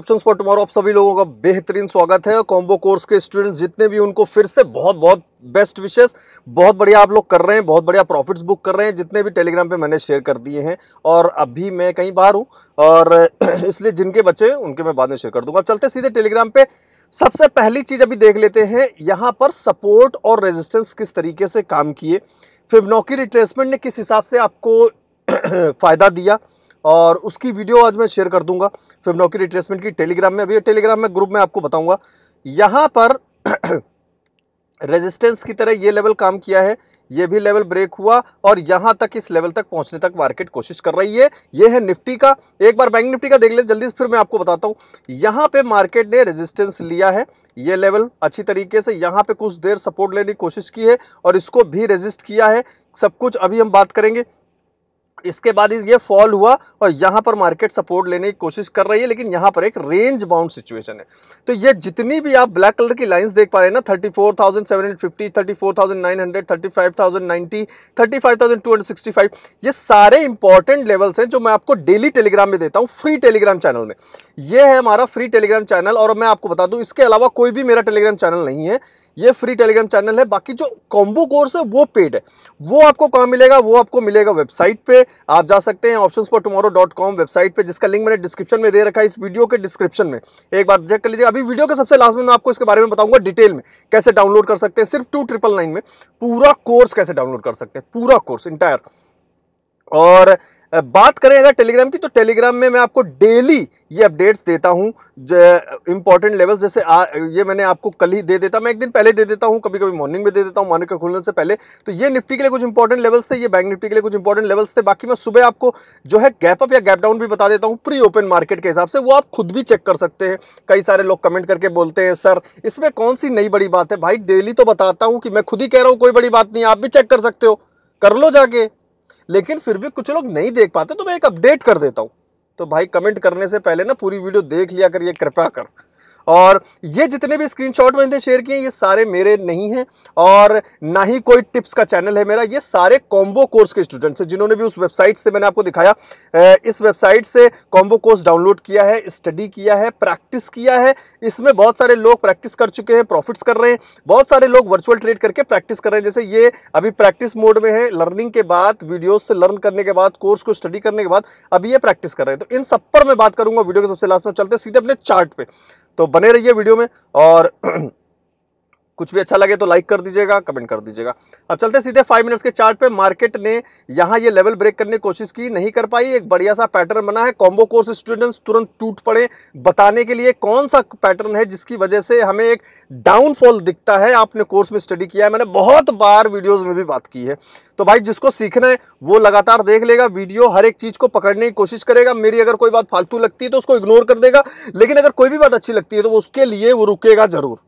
option for tomorrow आप सभी लोगों का बेहतरीन स्वागत है और कॉम्बो कोर्स के स्टूडेंट्स जितने भी उनको फिर से बहुत बहुत बेस्ट विशेष बहुत बढ़िया आप लोग कर रहे हैं बहुत बढ़िया प्रॉफिट्स बुक कर रहे हैं जितने भी टेलीग्राम पे मैंने शेयर कर दिए हैं और अभी मैं कहीं बाहर हूँ और इसलिए जिनके बच्चे उनके मैं बाद में शेयर कर दूंगा चलते सीधे टेलीग्राम पर सबसे पहली चीज़ अभी देख लेते हैं यहाँ पर सपोर्ट और रेजिस्टेंस किस तरीके से काम किए फिर नौकी रिट्रेसमेंट ने किस हिसाब से आपको फ़ायदा दिया और उसकी वीडियो आज मैं शेयर कर दूंगा फिर नौकरी रिट्रेसमेंट की टेलीग्राम में अभी टेलीग्राम में ग्रुप में आपको बताऊंगा यहाँ पर रेजिस्टेंस की तरह ये लेवल काम किया है ये भी लेवल ब्रेक हुआ और यहाँ तक इस लेवल तक पहुँचने तक मार्केट कोशिश कर रही है ये है निफ्टी का एक बार बैंक निफ्टी का देख ले जल्दी से फिर मैं आपको बताता हूँ यहाँ पे मार्केट ने रेजिस्टेंस लिया है ये लेवल अच्छी तरीके से यहाँ पे कुछ देर सपोर्ट लेने की कोशिश की है और इसको भी रेजिस्ट किया है सब कुछ अभी हम बात करेंगे इसके बाद ये फॉल हुआ और यहाँ पर मार्केट सपोर्ट लेने की कोशिश कर रही है लेकिन यहाँ पर एक रेंज बाउंड सिचुएशन है तो ये जितनी भी आप ब्लैक कलर की लाइंस देख पा रहे हैं ना 34,750, 34,900, 35,090, थर्टी ये सारे इंपॉर्टेंट लेवल्स हैं जो मैं आपको डेली टेलीग्राम में देता हूँ फ्री टेलीग्राम चैनल में ये है हमारा फ्री टेलीग्राम चैनल और मैं आपको बता दूँ इसके अलावा कोई भी मेरा टेलीग्राम चैनल नहीं है ये फ्री टेलीग्राम चैनल है बाकी जो कॉम्बो कोर्स है वो पेड है वो आपको कहाँ मिलेगा वो आपको मिलेगा वेबसाइट पे आप जा सकते हैं option for tomorrow dot com website पे जिसका लिंक मैंने डिस्क्रिप्शन में दे रखा है इस वीडियो के डिस्क्रिप्शन में एक बार चेक कर लीजिए अभी वीडियो के सबसे लास्ट में मैं आपको इसके बारे में बताऊंगा डिटेल में कैसे डाउनलोड कर सकते हैं सिर्फ टू ट्रिपल नाइन में पूरा कोर्स कैसे डाउनलोड कर सकते हैं पूरा कोर्स इंटायर और बात करें अगर टेलीग्राम की तो टेलीग्राम में मैं आपको डेली ये अपडेट्स देता हूँ इंपॉर्टेंट लेवल्स जैसे आ, ये मैंने आपको कल ही दे देता मैं एक दिन पहले दे देता हूँ कभी कभी मॉर्निंग में दे देता हूँ मार्केट खुलने से पहले तो ये निफ्टी के लिए कुछ इंपॉर्टेंट लेवल्स थे ये बैंक निफ्टी के लिए कुछ इंपॉर्टेंट लेवल्स थे बाकी मैं सुबह आपको जो है गैप अप या गैप डाउन भी बता देता हूँ प्री ओपन मार्केट के हिसाब से वो आप खुद भी चेक कर सकते हैं कई सारे लोग कमेंट करके बोलते हैं सर इसमें कौन सी नई बड़ी बात है भाई डेली तो बताता हूँ कि मैं खुद ही कह रहा हूँ कोई बड़ी बात नहीं आप भी चेक कर सकते हो कर लो जाके लेकिन फिर भी कुछ लोग नहीं देख पाते तो मैं एक अपडेट कर देता हूँ तो भाई कमेंट करने से पहले ना पूरी वीडियो देख लिया कर ये कृपया कर और ये जितने भी स्क्रीनशॉट मैंने शेयर किए ये सारे मेरे नहीं हैं और ना ही कोई टिप्स का चैनल है मेरा ये सारे कॉम्बो कोर्स के स्टूडेंट्स हैं जिन्होंने भी उस वेबसाइट से मैंने आपको दिखाया इस वेबसाइट से कॉम्बो कोर्स डाउनलोड किया है स्टडी किया है प्रैक्टिस किया है इसमें बहुत सारे लोग प्रैक्टिस कर चुके हैं प्रॉफिट्स कर रहे हैं बहुत सारे लोग वर्चुअल ट्रेड करके प्रैक्टिस कर रहे हैं जैसे ये अभी प्रैक्टिस मोड में है लर्निंग के बाद वीडियोज से लर्न करने के बाद कोर्स को स्टडी करने के बाद अभी ये प्रैक्टिस कर रहे हैं तो इन सब पर मैं बात करूंगा वीडियो के सबसे लास्ट में चलते सीधे अपने चार्ट पे तो बने रहिए वीडियो में और कुछ भी अच्छा लगे तो लाइक कर दीजिएगा कमेंट कर दीजिएगा अब चलते सीधे फाइव मिनट्स के चार्ट पे मार्केट ने यहाँ ये लेवल ब्रेक करने की कोशिश की नहीं कर पाई एक बढ़िया सा पैटर्न बना है कॉम्बो कोर्स स्टूडेंट्स तुरंत टूट पड़े बताने के लिए कौन सा पैटर्न है जिसकी वजह से हमें एक डाउनफॉल दिखता है आपने कोर्स में स्टडी किया है मैंने बहुत बार वीडियोज में भी बात की है तो भाई जिसको सीखना है वो लगातार देख लेगा वीडियो हर एक चीज़ को पकड़ने की कोशिश करेगा मेरी अगर कोई बात फालतू लगती है तो उसको इग्नोर कर देगा लेकिन अगर कोई भी बात अच्छी लगती है तो उसके लिए वो रुकेगा ज़रूर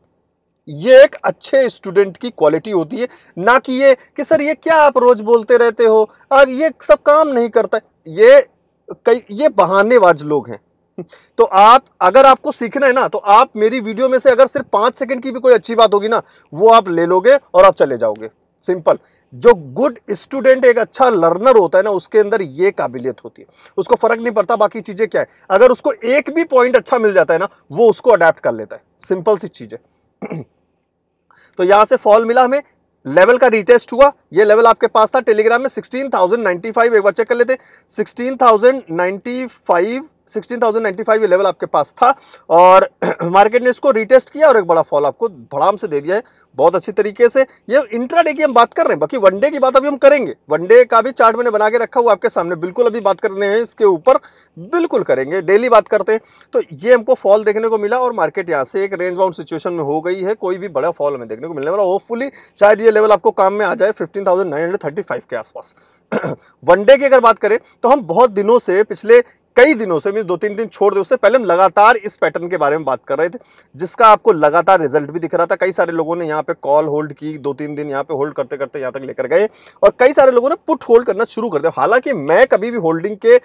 ये एक अच्छे स्टूडेंट की क्वालिटी होती है ना कि ये कि सर ये क्या आप रोज़ बोलते रहते हो अब ये सब काम नहीं करता ये कई ये बहानेबाज लोग हैं तो आप अगर आपको सीखना है ना तो आप मेरी वीडियो में से अगर सिर्फ पांच सेकंड की भी कोई अच्छी बात होगी ना वो आप ले लोगे और आप चले जाओगे सिंपल जो गुड स्टूडेंट एक अच्छा लर्नर होता है ना उसके अंदर ये काबिलियत होती है उसको फर्क नहीं पड़ता बाकी चीज़ें क्या है अगर उसको एक भी पॉइंट अच्छा मिल जाता है ना वो उसको अडेप्ट कर लेता है सिंपल सी चीज़ है तो यहाँ से फॉल मिला हमें लेवल का रिटेस्ट हुआ ये लेवल आपके पास था टेलीग्राम में 16,095 एक बार चेक कर लेते 16,095 16,095 ये लेवल आपके पास था और मार्केट ने इसको रीटेस्ट किया और एक बड़ा फॉल आपको भड़ाम से दे दिया है बहुत अच्छी तरीके से ये इंट्राडे की हम बात कर रहे हैं बाकी वनडे की बात अभी हम करेंगे वनडे का भी चार्ट मैंने बना के रखा हुआ आपके सामने बिल्कुल अभी बात करने हैं इसके ऊपर बिल्कुल करेंगे डेली बात करते हैं तो ये हमको फॉल देखने को मिला और मार्केट यहाँ से एक रेंज बाउंड सिचुएशन में हो गई है कोई भी बड़ा फॉल हमें देखने को मिलने वाला होपफुली शायद ये लेवल आपको काम में आ जाए फिफ्टीन के आसपास वनडे की अगर बात करें तो हम बहुत दिनों से पिछले कई दिनों से मीन दो तीन दिन छोड़ दे उससे पहले हम लगातार इस पैटर्न के बारे में बात कर रहे थे जिसका आपको लगातार रिजल्ट भी दिख रहा था कई सारे लोगों ने यहाँ पे कॉल होल्ड की दो तीन दिन यहाँ पे होल्ड करते करते यहाँ तक लेकर गए और कई सारे लोगों ने पुट होल्ड करना शुरू कर दिया हालांकि मैं कभी भी होल्डिंग के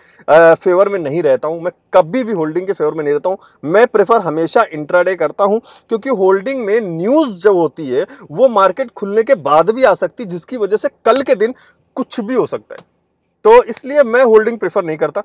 फेवर में नहीं रहता हूँ मैं कभी भी होल्डिंग के फेवर में नहीं रहता हूँ मैं प्रेफर हमेशा इंट्राडे करता हूँ क्योंकि होल्डिंग में न्यूज़ जो होती है वो मार्केट खुलने के बाद भी आ सकती जिसकी वजह से कल के दिन कुछ भी हो सकता है तो इसलिए मैं होल्डिंग प्रेफर नहीं करता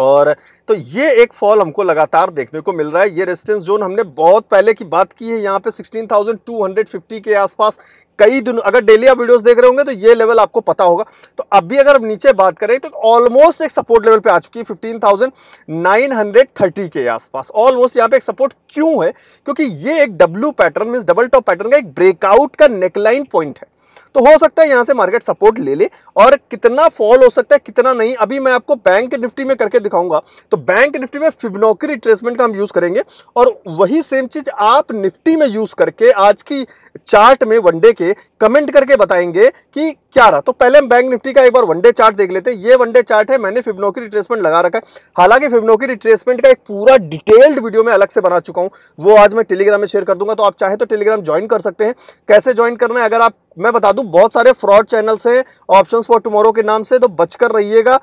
और तो ये एक फॉल हमको लगातार देखने को मिल रहा है ये रेजिस्टेंस जोन हमने बहुत पहले की बात की है यहाँ पे 16,250 के आसपास कई दिन अगर डेली आप वीडियोस देख रहे होंगे तो ये लेवल आपको पता होगा तो अभी अगर नीचे बात करें तो ऑलमोस्ट एक सपोर्ट लेवल पे आ चुकी है 15,930 के आसपास ऑलमोस्ट यहाँ पे एक सपोर्ट क्यों है क्योंकि ये एक W pattern mean double top pattern का एक ब्रेकआउट का नेकलाइन पॉइंट है तो हो सकता है यहाँ से मार्केट सपोर्ट ले ले और कितना फॉल हो सकता है कितना नहीं अभी मैं आपको बैंक निफ्टी में करके दिखाऊंगा तो बैंक निफ्टी में फिबनोकी रिट्रेसमेंट का हम यूज़ करेंगे और वही सेम चीज़ आप निफ्टी में यूज़ करके आज की चार्ट में वनडे के कमेंट करके बताएंगे कि क्या रहा तो पहले हम बैंक निफ्टी का एक बार वनडे चार्ट देख लेते हैं ये वनडे चार्ट है मैंने फिबनोकी रिट्रेसमेंट लगा रखा है हालांकि फिबनोकी रिट्रेसमेंट का एक पूरा डिटेल्ड वीडियो मैं अलग से बना चुका हूं वो आज मैं टेलीग्राम में शेयर कर दूंगा तो आप चाहें तो टेलीग्राम ज्वाइन कर सकते हैं कैसे ज्वाइन करना है अगर आप मैं बता दूं बहुत सारे फ्रॉड चैनल्स हैं ऑप्शंस फॉर टुमारो के नाम से तो बचकर रहिएगा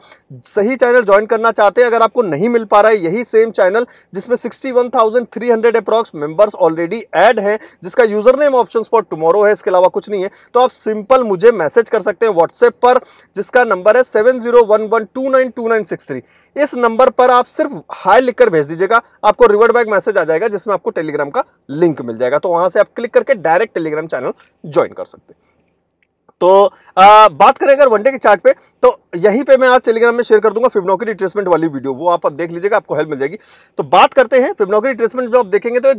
सही चैनल ज्वाइन करना चाहते हैं अगर आपको नहीं मिल पा रहा है यही सेम चैनल जिसमें 61,300 अप्रॉक्स मेंबर्स ऑलरेडी एड है जिसका user name options for tomorrow है इसके अलावा कुछ नहीं है तो आप सिंपल मुझे मैसेज कर सकते हैं व्हाट्सएप पर जिसका नंबर है सेवन जीरो इस नंबर पर आप सिर्फ हाई लिखकर भेज दीजिएगा आपको रिवर्ड बैक मैसेज आ जाएगा जिसमें आपको टेलीग्राम का लिंक मिल जाएगा तो वहां से आप क्लिक करके डायरेक्ट टेलीग्राम चैनल ज्वाइन कर सकते हैं तो आ, बात करें अगर वनडे के चार्ट पे तो यहीं पे मैं आज टेलीग्राम में शेयर कर दूंगा फिबनोकी रिट्रेसमेंट वाली वीडियो वो आप देख लीजिएगा आपको हेल्प मिल जाएगी तो बात करते हैं फिबनोकी रिट्रेसमेंट जब आप देखेंगे तो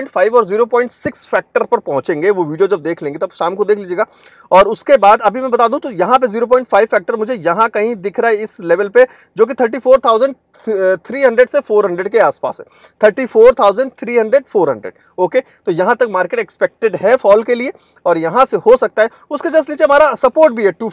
एक फाइव और सिक्स फैक्टर पर पहुंचेंगे वो वीडियो जब देख लेंगे तब शाम को देख लीजिएगा और उसके बाद अभी मैं बता दूँ तो यहाँ पे जीरो फैक्टर मुझे यहाँ कहीं दिख रहा है इस लेवल पे जो कि थर्टी से फोर के आसपास है थर्टी फोर ओके तो यहाँ तक मार्केट एक्सपेक्टेड है फॉल के लिए और यहाँ से हो सकता है उसके जस्ट नीचे हमारा सपोर्ट भी है टू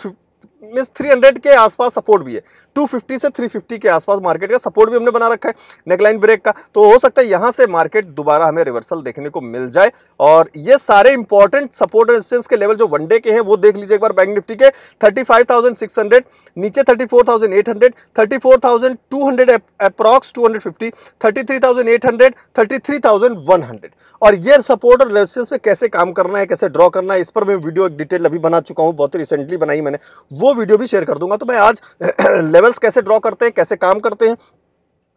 मीन्स 300 के आसपास सपोर्ट भी है 250 से 350 के आसपास मार्केट का सपोर्ट भी हमने बना रखा है नेकलाइन ब्रेक का तो हो सकता है यहाँ से मार्केट दोबारा हमें रिवर्सल देखने को मिल जाए और ये सारे इंपॉर्टेंट सपोर्ट रेजिस्टेंस के लेवल जो वनडे के हैं वो देख लीजिए एक बार बैंक निफ्टी के 35,600 नीचे 34,800 34,200 अप्रॉक्स 250 33,800 33,100 और ये सपोर्ट और रेजिस्टेंस पे कैसे काम करना है कैसे ड्रॉ करना है इस पर मैं वीडियो एक डिटेल अभी बना चुका हूँ बहुत रिसेंटली बनाई मैंने वो वो वीडियो भी शेयर कर दूंगा तो मैं आज लेवल्स कैसे ड्रॉ करते हैं कैसे काम करते हैं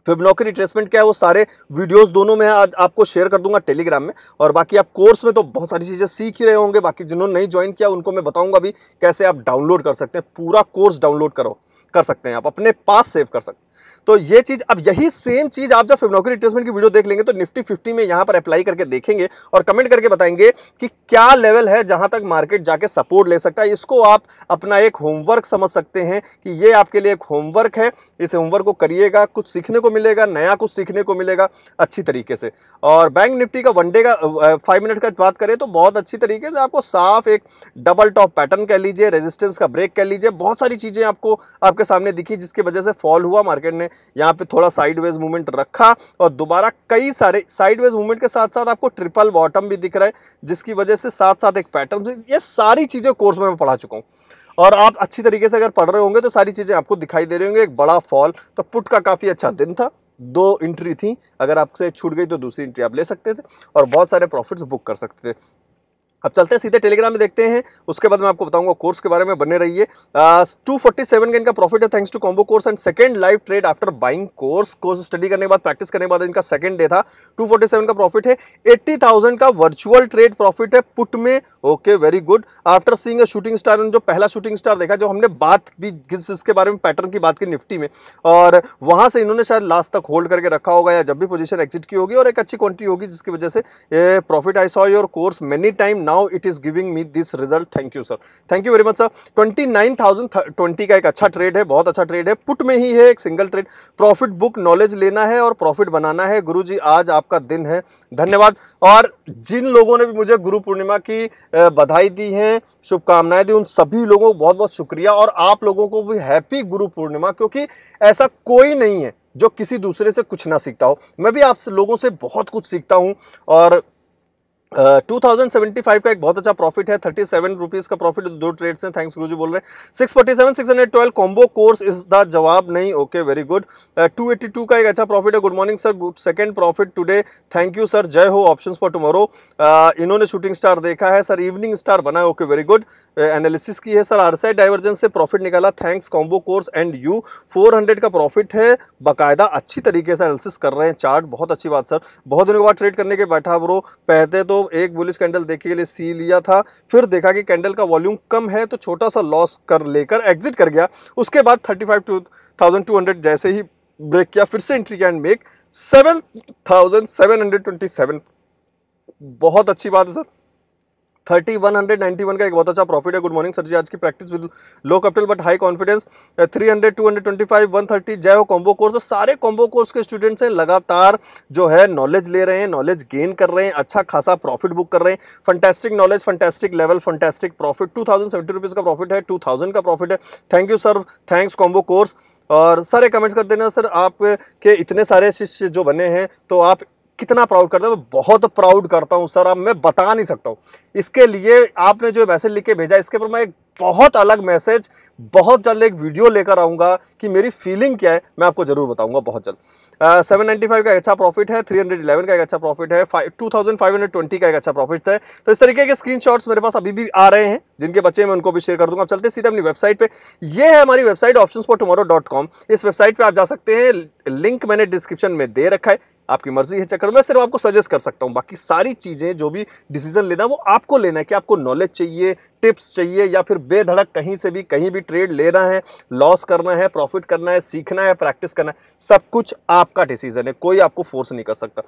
फिबनॉकी रिट्रेसमेंट क्या है वो सारे वीडियोस दोनों में आज आपको शेयर कर दूंगा टेलीग्राम में और बाकी आप कोर्स में तो बहुत सारी चीज़ें सीख ही रहे होंगे बाकी जिन्होंने नहीं ज्वाइन किया उनको मैं बताऊंगा भी कैसे आप डाउनलोड कर सकते हैं पूरा कोर्स डाउनलोड करो कर सकते हैं आप अपने पास सेव कर सकते हैं तो ये चीज़ अब यही सेम चीज़ आप जब नौकरी रिट्रेसमेंट की वीडियो देख लेंगे तो निफ्टी फिफ्टी में यहाँ पर अप्लाई करके देखेंगे और कमेंट करके बताएंगे कि क्या लेवल है जहाँ तक मार्केट जाके सपोर्ट ले सकता है इसको आप अपना एक होमवर्क समझ सकते हैं कि ये आपके लिए एक होमवर्क है इस होमवर्क को करिएगा कुछ सीखने को मिलेगा नया कुछ सीखने को मिलेगा अच्छी तरीके से और बैंक निफ्टी का वनडे का फाइव मिनट का बात करें तो बहुत अच्छी तरीके से आपको साफ एक डबल टॉप पैटर्न कह लीजिए रेजिस्टेंस का ब्रेक कह लीजिए बहुत सारी चीज़ें आपको आपके सामने दिखी जिसकी वजह से फॉल हुआ मार्केट ने यहाँ पे थोड़ा साइडवेज मूवमेंट रखा और दोबारा कई सारे साइडवेज मूवमेंट के साथ साथ आपको ट्रिपल बॉटम भी दिख रहा है जिसकी वजह से साथ साथ एक पैटर्न ये सारी चीज़ें कोर्स में मैं पढ़ा चुका हूँ और आप अच्छी तरीके से अगर पढ़ रहे होंगे तो सारी चीज़ें आपको दिखाई दे रही होंगी एक बड़ा फॉल तो पुट का काफ़ी अच्छा दिन था दो इंट्री थी अगर आपसे छूट गई तो दूसरी इंट्री आप ले सकते थे और बहुत सारे प्रॉफिट्स बुक कर सकते थे अब चलते हैं सीधे टेलीग्राम में देखते हैं उसके बाद मैं आपको बताऊंगा कोर्स के बारे में बने रहिए टू फोर्टी सेवन का इनका प्रॉफिट है thanks to combo course and second live trade after buying course course study करने के बाद प्रैक्टिस करने के बाद इनका सेकंड डे था 247 का प्रॉफिट है 80,000 का वर्चुअल ट्रेड प्रॉफिट है पुट में okay very good after seeing shooting star जो पहला शूटिंग स्टार देखा जो हमने बात भी जिसके बारे में पैटर्न की बात की निफ्टी में और वहां से इन्होंने शायद लास्ट तक होल्ड करके रखा होगा या जब भी पोजिशन एक्जिट की होगी और एक अच्छी क्वान्टिटी होगी जिसकी वजह से profit I saw your course many time now it is giving me this result thank you sir thank you very much sir twenty nine thousand twenty का एक अच्छा ट्रेड है बहुत अच्छा ट्रेड है पुट में ही है एक single trade profit book knowledge लेना है और प्रॉफिट बनाना है गुरु जी आज आपका दिन है धन्यवाद और जिन लोगों ने भी मुझे गुरु पूर्णिमा की बधाई दी है शुभकामनाएं दी उन सभी लोगों को बहुत बहुत शुक्रिया और आप लोगों को भी हैप्पी गुरु पूर्णिमा क्योंकि ऐसा कोई नहीं है जो किसी दूसरे से कुछ ना सीखता हो मैं भी आप लोगों से बहुत कुछ सीखता हूं और टू थाउजेंड सेवेंटी फाइव का एक बहुत अच्छा प्रॉफिट है थर्टी सेवन रुपीज का प्रॉफिट दो ट्रेड्स हैं थैंक्स गुरुजी बोल रहे हैं six forty seven six hundred twelve combo course is the जवाब नहीं okay very good two eighty two का एक अच्छा प्रॉफिट है good morning sir good second profit today thank you sir जय हो ऑप्शन फॉर टुमारो इन्होंने शूटिंग स्टार देखा है सर इवनिंग स्टार बना है ओके वेरी गुड एनालिसिस की है सर आरसीआई डाइवर्जेंस से प्रॉफिट निकाला thanks combo course and you 400 का प्रॉफिट है बाकायदा अच्छी तरीके से एनालिसिस कर रहे हैं चार्ट बहुत अच्छी बात सर बहुत दिनों के बाद ट्रेड करने के बैठा ब्रो पहले तो एक बुलिस कैंडल देखने के लिए सी लिया था फिर देखा कि कैंडल का वॉल्यूम कम है तो छोटा सा लॉस कर लेकर एग्जिट कर गया उसके बाद थर्टी फाइव जैसे ही ब्रेक किया फिर से एंट्री कैंड make seven thousand seven hundred twenty seven बहुत अच्छी बात है sir thirty one hundred ninety one का एक बहुत अच्छा प्रॉफिट है गुड मॉर्निंग सर जी आज की practice with low capital but high confidence three hundred two hundred twenty five one thirty जय हो कॉम्बो कोर्स तो सारे कॉम्बो कोर्स के स्टूडेंट्स हैं लगातार जो है नॉलेज ले रहे हैं नॉलेज गेन कर रहे हैं अच्छा खासा प्रॉफिट बुक कर रहे हैं fantastic knowledge fantastic level fantastic profit two thousand seventy rupees का प्रॉफिट है टू थाउजेंड का प्रॉफिट है thank you sir thanks combo course और सारे कमेंट्स कर देना सर आपके इतने सारे शिष्य जो बने हैं तो आप कितना प्राउड करता हूँ बहुत प्राउड करता हूँ सर अब मैं बता नहीं सकता हूँ इसके लिए आपने जो मैसेज लिख के भेजा इसके पर मैं एक बहुत अलग मैसेज बहुत जल्द एक वीडियो लेकर आऊँगा कि मेरी फीलिंग क्या है मैं आपको ज़रूर बताऊँगा बहुत जल्द सेवन नाइन्टी फाइव का एक अच्छा प्रॉफिट है थ्री हंड्रेड इलेवन का एक अच्छा प्रॉफिट है two thousand five hundred twenty का एक अच्छा प्रॉफिट है तो इस तरीके के स्क्रीन मेरे पास अभी भी आ रहे हैं जिनके बच्चे मैं उनको भी शेयर कर दूंगा आप चलते सीधे अपनी वेबसाइट पे ये है हमारी website option for tomorrow dot com इस वेबसाइट पर आप जा सकते हैं लिंक मैंने डिस्क्रिप्शन में दे रखा है आपकी मर्जी है चक्कर मैं सिर्फ आपको सजेस्ट कर सकता हूँ बाकी सारी चीज़ें जो भी डिसीजन लेना वो आपको लेना है कि आपको नॉलेज चाहिए टिप्स चाहिए या फिर बेधड़क कहीं से भी कहीं भी ट्रेड लेना है लॉस करना है प्रॉफिट करना है सीखना है प्रैक्टिस करना है सब कुछ आपका डिसीजन है कोई आपको फोर्स नहीं कर सकता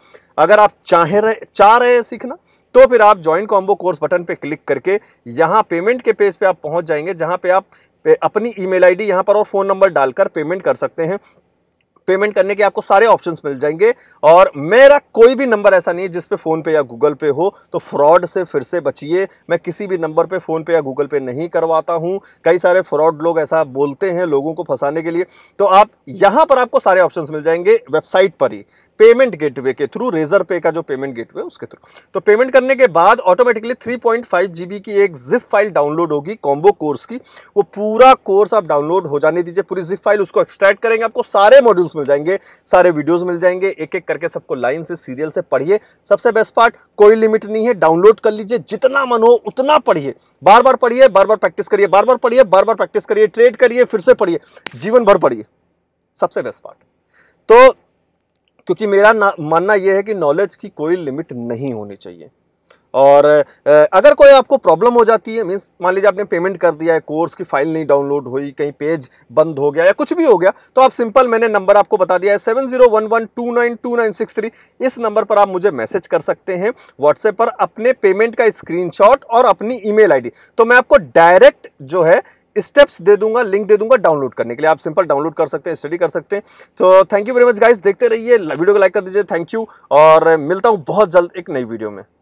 अगर आप चाहे रहे चाह रहे हैं सीखना तो फिर आप ज्वाइन कॉम्बो कोर्स बटन पर क्लिक करके यहाँ पेमेंट के पेज पे आप पहुँच जाएंगे जहाँ पर आप पे अपनी ईमेल आईडी यहाँ पर और फ़ोन नंबर डालकर पेमेंट कर सकते हैं पेमेंट करने के आपको सारे ऑप्शन मिल जाएंगे और मेरा कोई भी नंबर ऐसा नहीं है जिसपे फ़ोनपे या गूगल पे हो तो फ्रॉड से फिर से बचिए मैं किसी भी नंबर पे फ़ोनपे या गूगल पे नहीं करवाता हूँ कई सारे फ्रॉड लोग ऐसा बोलते हैं लोगों को फंसाने के लिए तो आप यहाँ पर आपको सारे ऑप्शन मिल जाएंगे वेबसाइट पर ही पेमेंट गेटवे के थ्रू रेजर पे का जो पेमेंट गेटवे उसके थ्रू तो पेमेंट करने के बाद ऑटोमेटिकली 3.5 जीबी की एक जिप फाइल डाउनलोड होगी कॉम्बो कोर्स की वो पूरा कोर्स आप डाउनलोड हो जाने दीजिए पूरी जिप फाइल उसको एक्सट्रैक्ट करेंगे आपको सारे मॉड्यूल्स मिल जाएंगे सारे वीडियोज मिल जाएंगे एक एक करके सबको लाइन से सीरियल से पढ़िए सबसे बेस्ट पार्ट कोई लिमिट नहीं है डाउनलोड कर लीजिए जितना मन हो उतना पढ़िए बार बार पढ़िए बार बार प्रैक्टिस करिए बार बार पढ़िए बार बार प्रैक्टिस करिए ट्रेड करिए फिर से पढ़िए जीवन भर पढ़िए सबसे बेस्ट पार्ट तो क्योंकि मेरा मानना यह है कि नॉलेज की कोई लिमिट नहीं होनी चाहिए और अगर कोई आपको प्रॉब्लम हो जाती है मीन्स मान लीजिए आपने पेमेंट कर दिया है कोर्स की फाइल नहीं डाउनलोड हुई कहीं पेज बंद हो गया या कुछ भी हो गया तो आप सिंपल मैंने नंबर आपको बता दिया है seven zero one one two nine two nine six three इस नंबर पर आप मुझे मैसेज कर सकते हैं व्हाट्सएप पर अपने पेमेंट का स्क्रीनशॉट और अपनी ईमेल आईडी तो मैं आपको डायरेक्ट जो है स्टेप्स दे दूंगा लिंक दे दूंगा डाउनलोड करने के लिए आप सिंपल डाउनलोड कर सकते हैं स्टडी कर सकते हैं तो thank you very much guys देखते रहिए वीडियो को लाइक कर दीजिए थैंक यू और मिलता हूँ बहुत जल्द एक नई वीडियो में